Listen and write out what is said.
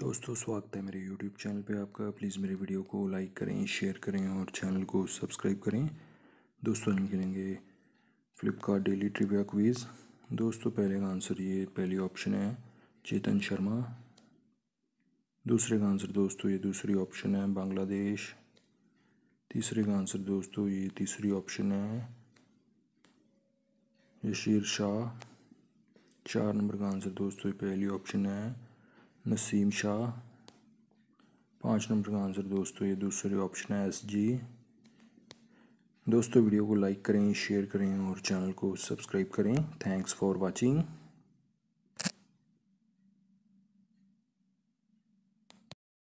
दोस्तों स्वागत है मेरे यूट्यूब चैनल पे आपका प्लीज़ मेरे वीडियो को लाइक करें शेयर करें और चैनल को सब्सक्राइब करें दोस्तों हम करेंगे फ्लिपकार्ट डेली ट्रिविया क्वीज़ दोस्तों पहले का आंसर ये पहली ऑप्शन है चेतन शर्मा दूसरे का आंसर दोस्तों ये दूसरी ऑप्शन है बांग्लादेश तीसरे का आंसर दोस्तों ये तीसरी ऑप्शन है यशीर शाह चार नंबर का आंसर दोस्तों ये पहली ऑप्शन है नसीम शाह पाँच नंबर का आंसर दोस्तों ये दूसरे ऑप्शन है एस जी दोस्तों वीडियो को लाइक करें शेयर करें और चैनल को सब्सक्राइब करें थैंक्स फॉर वाचिंग